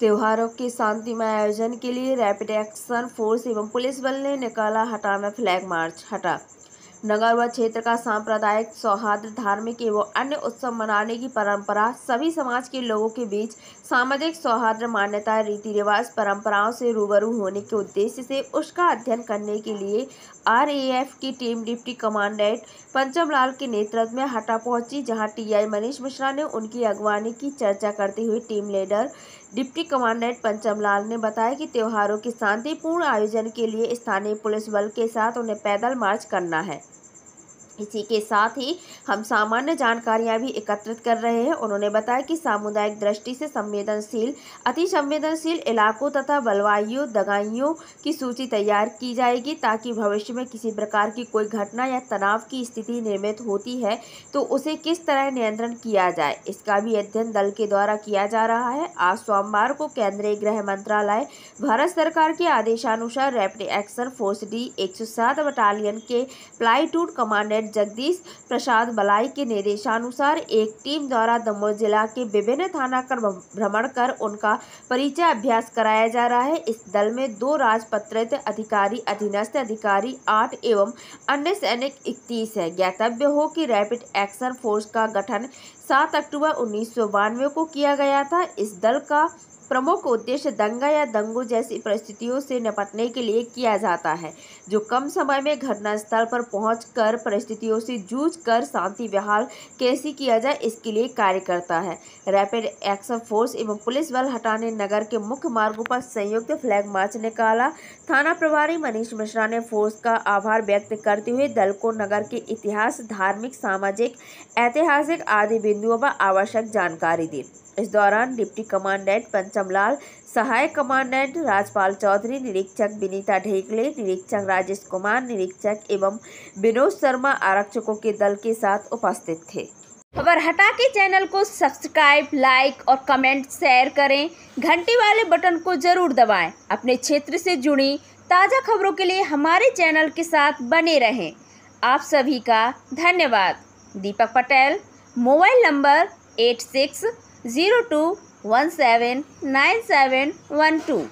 त्योहारों के शांतिमय आयोजन के लिए रैपिड एक्शन फोर्स एवं पुलिस बल ने निकाला हटा में फ्लैग मार्च हटा नगर व क्षेत्र का सांप्रदायिक सौहार्द धार्मिक एवं अन्य उत्सव मनाने की परंपरा सभी समाज के लोगों के बीच सामाजिक सौहार्द मान्यता रीति रिवाज परंपराओं से रूबरू होने के उद्देश्य से उसका अध्ययन करने के लिए आरएएफ की टीम डिप्टी कमांडेंट पंचम लाल के नेतृत्व में हटा पहुंची जहां टीआई मनीष मिश्रा ने उनकी अगवानी की चर्चा करते हुए टीम लीडर डिप्टी कमांडेंट पंचम लाल ने बताया कि त्योहारों के शांतिपूर्ण आयोजन के लिए स्थानीय पुलिस बल के साथ उन्हें पैदल मार्च करना है इसी के साथ ही हम सामान्य जानकारियां भी एकत्रित कर रहे हैं उन्होंने बताया कि सामुदायिक दृष्टि से संवेदनशील अति संवेदनशील इलाकों तथा बलवाइयों दगाइयों की सूची तैयार की जाएगी ताकि भविष्य में किसी प्रकार की कोई घटना या तनाव की स्थिति निर्मित होती है तो उसे किस तरह नियंत्रण किया जाए इसका भी अध्ययन दल के द्वारा किया जा रहा है आज सोमवार को केंद्रीय गृह मंत्रालय भारत सरकार के आदेशानुसार रैपिड एक्शन फोर्स डी एक बटालियन के प्लाईटूड कमांडेंट जगदीश प्रसाद बलाई के निर्देशानुसार एक टीम द्वारा दमोह जिला के विभिन्न थाना कर भ्रमण कर उनका परिचय अभ्यास कराया जा रहा है इस दल में दो राजपत्रित अधिकारी अधीनस्थ अधिकारी आठ एवं अन्य सैनिक इकतीस है ज्ञातव्य हो कि रैपिड एक्शन फोर्स का गठन सात अक्टूबर उन्नीस को किया गया था इस दल का प्रमुख उद्देश्य दंगा या दंगू जैसी परिस्थितियों से निपटने के लिए किया जाता है जो कम समय में घटनास्थल पर पहुँच परिस्थितियों से जूझ कर शांति बहाल कैसे किया जाए इसके लिए कार्य करता है रैपिड एक्शन फोर्स एवं पुलिस बल हटाने नगर के मुख्य मार्गों पर संयुक्त फ्लैग मार्च निकाला थाना प्रभारी मनीष मिश्रा ने फोर्स का आभार व्यक्त करते हुए दल को नगर के इतिहास धार्मिक सामाजिक ऐतिहासिक आदि बिंदुओं पर आवश्यक जानकारी दी इस दौरान डिप्टी कमांडेंट पंचायत चमलाल सहायक कमांडेंट राजपाल चौधरी निरीक्षक विनीता ढेकले निरीक्षक राजेश कुमार निरीक्षक एवं विनोद शर्मा आरक्षकों के दल के साथ उपस्थित थे खबर हटा के चैनल को सब्सक्राइब लाइक और कमेंट शेयर करें घंटी वाले बटन को जरूर दबाएं अपने क्षेत्र से जुड़ी ताज़ा खबरों के लिए हमारे चैनल के साथ बने रहें आप सभी का धन्यवाद Deepak Patel mobile number eight six zero two one seven nine seven one two.